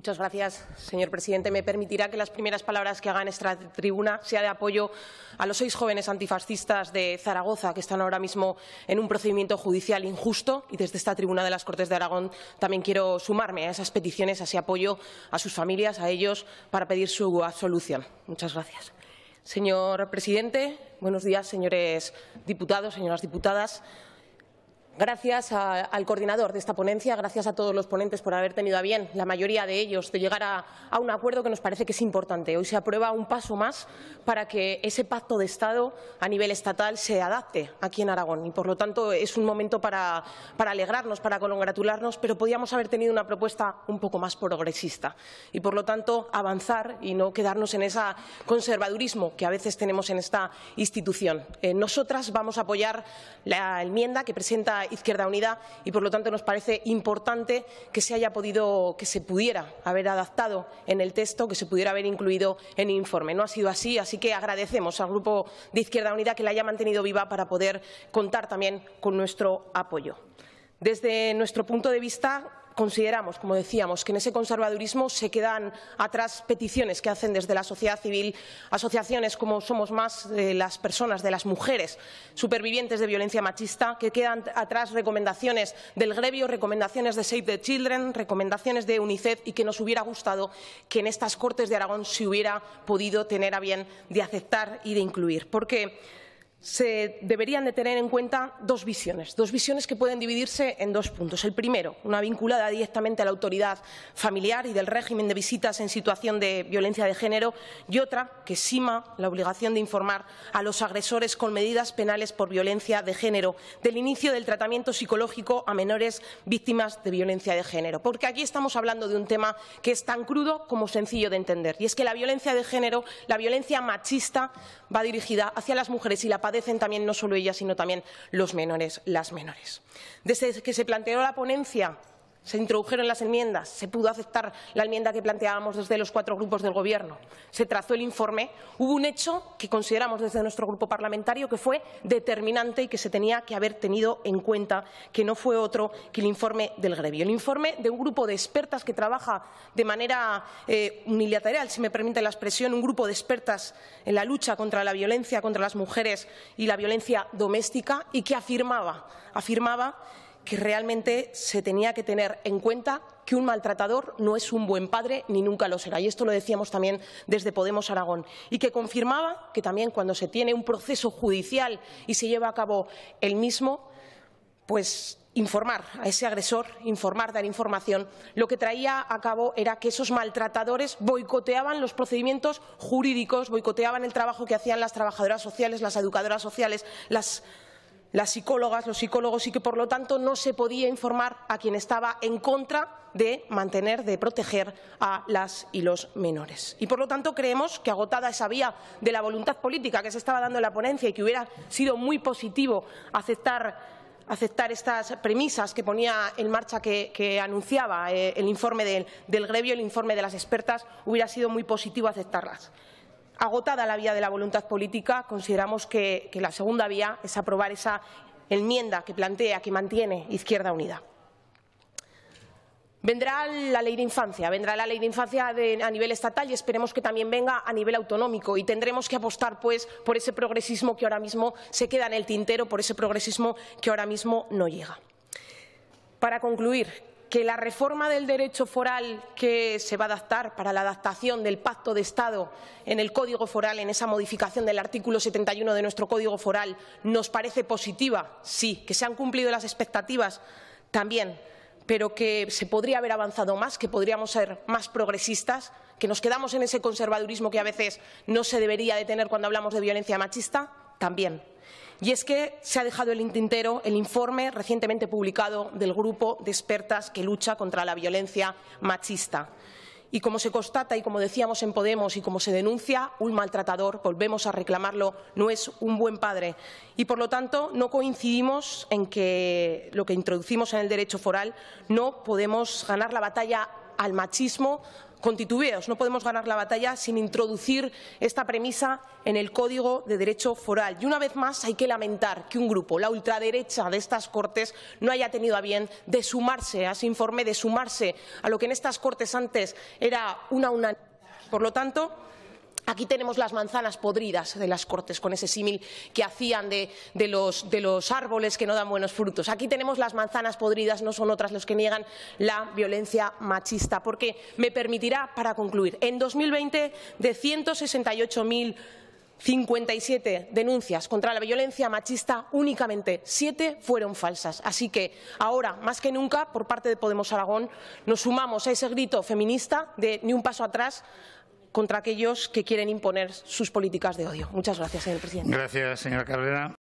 Muchas gracias, señor presidente. Me permitirá que las primeras palabras que haga en esta tribuna sea de apoyo a los seis jóvenes antifascistas de Zaragoza que están ahora mismo en un procedimiento judicial injusto y desde esta tribuna de las Cortes de Aragón también quiero sumarme a esas peticiones, a ese apoyo a sus familias, a ellos, para pedir su absolución. Muchas gracias. Señor presidente, buenos días, señores diputados, señoras diputadas. Gracias al coordinador de esta ponencia, gracias a todos los ponentes por haber tenido a bien, la mayoría de ellos, de llegar a, un acuerdo que nos parece que es importante. Hoy se aprueba un paso más para que ese pacto de Estado a nivel estatal se adapte aquí en Aragón y, por lo tanto, es un momento para, alegrarnos, para congratularnos, pero podíamos haber tenido una propuesta un poco más progresista y, por lo tanto, avanzar y no quedarnos en ese conservadurismo que a veces tenemos en esta institución. Eh, nosotras vamos a apoyar la enmienda que presenta Izquierda Unida y, por lo tanto, nos parece importante que se haya podido, que se pudiera haber adaptado en el texto, que se pudiera haber incluido en el informe. No ha sido así, así que agradecemos al Grupo de Izquierda Unida que la haya mantenido viva para poder contar también con nuestro apoyo. Desde nuestro punto de vista, consideramos, como decíamos, que en ese conservadurismo se quedan atrás peticiones que hacen desde la sociedad civil asociaciones como Somos Más las personas, de las mujeres supervivientes de violencia machista, que quedan atrás recomendaciones del Grevio, recomendaciones de Save the Children, recomendaciones de UNICEF y que nos hubiera gustado que en estas Cortes de Aragón se hubiera podido tener a bien de aceptar y de incluir. Porque se deberían de tener en cuenta dos visiones, dos visiones que pueden dividirse en dos puntos. El primero, una vinculada directamente a la autoridad familiar y del régimen de visitas en situación de violencia de género y otra que sima la obligación de informar a los agresores con medidas penales por violencia de género del inicio del tratamiento psicológico a menores víctimas de violencia de género. Porque aquí estamos hablando de un tema que es tan crudo como sencillo de entender y es que la violencia de género, la violencia machista va dirigida hacia las mujeres y la padecen también no solo ellas, sino también los menores, las menores. Desde que se planteó la ponencia se introdujeron las enmiendas, se pudo aceptar la enmienda que planteábamos desde los cuatro grupos del Gobierno, se trazó el informe, hubo un hecho que consideramos desde nuestro grupo parlamentario que fue determinante y que se tenía que haber tenido en cuenta, que no fue otro que el informe del Grevio. El informe de un grupo de expertas que trabaja de manera eh, unilateral, si me permite la expresión, un grupo de expertas en la lucha contra la violencia contra las mujeres y la violencia doméstica y que afirmaba, afirmaba que realmente se tenía que tener en cuenta que un maltratador no es un buen padre ni nunca lo será. Y esto lo decíamos también desde Podemos Aragón. Y que confirmaba que también cuando se tiene un proceso judicial y se lleva a cabo el mismo, pues informar a ese agresor, informar, dar información, lo que traía a cabo era que esos maltratadores boicoteaban los procedimientos jurídicos, boicoteaban el trabajo que hacían las trabajadoras sociales, las educadoras sociales, las las psicólogas, los psicólogos y que, por lo tanto, no se podía informar a quien estaba en contra de mantener, de proteger a las y los menores. Y, por lo tanto, creemos que agotada esa vía de la voluntad política que se estaba dando en la ponencia y que hubiera sido muy positivo aceptar estas premisas que ponía en marcha, que, anunciaba eh, el informe del, del Grevio, el informe de las expertas, hubiera sido muy positivo aceptarlas agotada la vía de la voluntad política, consideramos que, la segunda vía es aprobar esa enmienda que plantea, que mantiene Izquierda Unida. Vendrá la ley de infancia, vendrá la ley de infancia a nivel estatal y esperemos que también venga a nivel autonómico y tendremos que apostar pues por ese progresismo que ahora mismo se queda en el tintero, por ese progresismo que ahora mismo no llega. Para concluir, que la reforma del derecho foral que se va a adaptar para la adaptación del Pacto de Estado en el Código Foral, en esa modificación del artículo 71 de nuestro Código Foral, nos parece positiva, sí, que se han cumplido las expectativas también, pero que se podría haber avanzado más, que podríamos ser más progresistas, que nos quedamos en ese conservadurismo que a veces no se debería de tener cuando hablamos de violencia machista también. Y es que se ha dejado el intintero el informe recientemente publicado del grupo de expertas que lucha contra la violencia machista. Y como se constata y como decíamos en Podemos y como se denuncia, un maltratador, volvemos a reclamarlo, no es un buen padre. Y por lo tanto no coincidimos en que lo que introducimos en el derecho foral no podemos ganar la batalla al machismo con titubeos. No podemos ganar la batalla sin introducir esta premisa en el Código de Derecho Foral. Y una vez más hay que lamentar que un grupo, la ultraderecha de estas Cortes, no haya tenido a bien de sumarse a ese informe, de sumarse a lo que en estas Cortes antes era una unanimidad. Por lo tanto, Aquí tenemos las manzanas podridas de las Cortes, con ese símil que hacían de, los, árboles que no dan buenos frutos. Aquí tenemos las manzanas podridas, no son otras los que niegan la violencia machista, porque me permitirá, para concluir, en 2020 de 168.057 denuncias contra la violencia machista, únicamente siete fueron falsas. Así que ahora, más que nunca, por parte de Podemos Aragón, nos sumamos a ese grito feminista de ni un paso atrás contra aquellos que quieren imponer sus políticas de odio. Muchas gracias, señor presidente. Gracias, señora